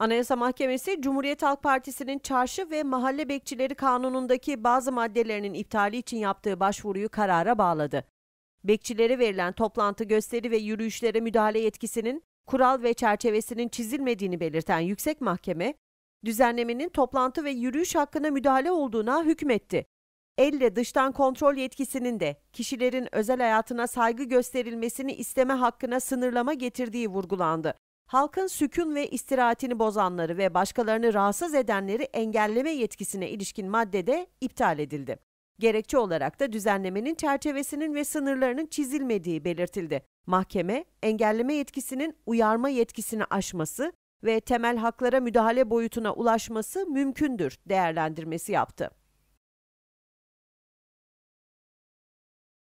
Anayasa Mahkemesi Cumhuriyet Halk Partisi'nin çarşı ve mahalle bekçileri kanunundaki bazı maddelerinin iptali için yaptığı başvuruyu karara bağladı. Bekçilere verilen toplantı, gösteri ve yürüyüşlere müdahale yetkisinin kural ve çerçevesinin çizilmediğini belirten Yüksek Mahkeme, düzenlemenin toplantı ve yürüyüş hakkına müdahale olduğuna hükmetti. Elle dıştan kontrol yetkisinin de kişilerin özel hayatına saygı gösterilmesini isteme hakkına sınırlama getirdiği vurgulandı halkın sükun ve istirahatini bozanları ve başkalarını rahatsız edenleri engelleme yetkisine ilişkin maddede iptal edildi. Gerekçe olarak da düzenlemenin çerçevesinin ve sınırlarının çizilmediği belirtildi. Mahkeme, engelleme yetkisinin uyarma yetkisini aşması ve temel haklara müdahale boyutuna ulaşması mümkündür değerlendirmesi yaptı.